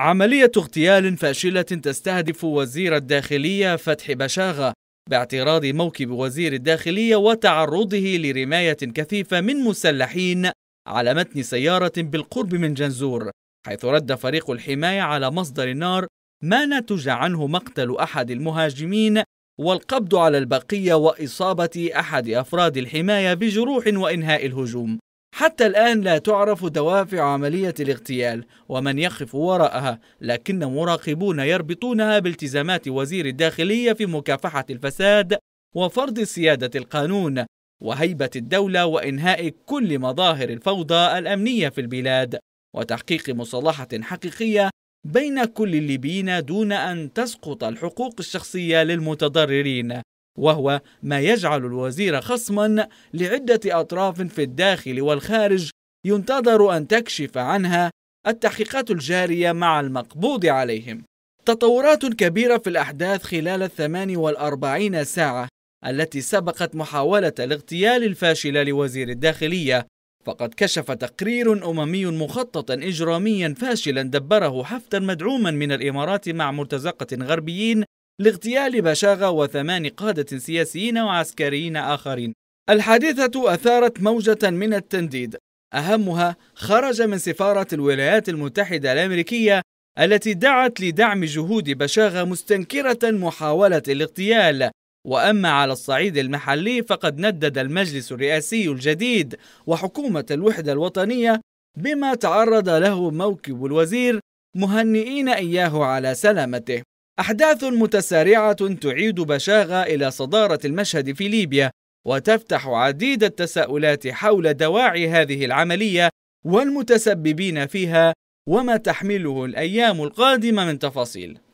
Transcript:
عملية اغتيال فاشلة تستهدف وزير الداخلية فتحي بشاغة باعتراض موكب وزير الداخلية وتعرضه لرماية كثيفة من مسلحين على متن سيارة بالقرب من جنزور حيث رد فريق الحماية على مصدر النار ما نتج عنه مقتل أحد المهاجمين والقبض على البقية وإصابة أحد أفراد الحماية بجروح وإنهاء الهجوم حتى الآن لا تعرف دوافع عملية الاغتيال ومن يخف وراءها لكن مراقبون يربطونها بالتزامات وزير الداخلية في مكافحة الفساد وفرض سيادة القانون وهيبة الدولة وإنهاء كل مظاهر الفوضى الأمنية في البلاد وتحقيق مصالحة حقيقية بين كل الليبيين دون أن تسقط الحقوق الشخصية للمتضررين وهو ما يجعل الوزير خصما لعدة أطراف في الداخل والخارج ينتظر أن تكشف عنها التحقيقات الجارية مع المقبوض عليهم تطورات كبيرة في الأحداث خلال الثمان والأربعين ساعة التي سبقت محاولة الاغتيال الفاشلة لوزير الداخلية فقد كشف تقرير أممي مخططا إجراميا فاشلا دبره حفتر مدعوما من الإمارات مع مرتزقة غربيين لاغتيال بشاغة وثمان قادة سياسيين وعسكريين آخرين الحادثة أثارت موجة من التنديد أهمها خرج من سفارة الولايات المتحدة الأمريكية التي دعت لدعم جهود بشاغة مستنكرة محاولة الاغتيال وأما على الصعيد المحلي فقد ندد المجلس الرئاسي الجديد وحكومة الوحدة الوطنية بما تعرض له موكب الوزير مهنئين إياه على سلامته أحداث متسارعة تعيد بشاغة إلى صدارة المشهد في ليبيا وتفتح عديد التساؤلات حول دواعي هذه العملية والمتسببين فيها وما تحمله الأيام القادمة من تفاصيل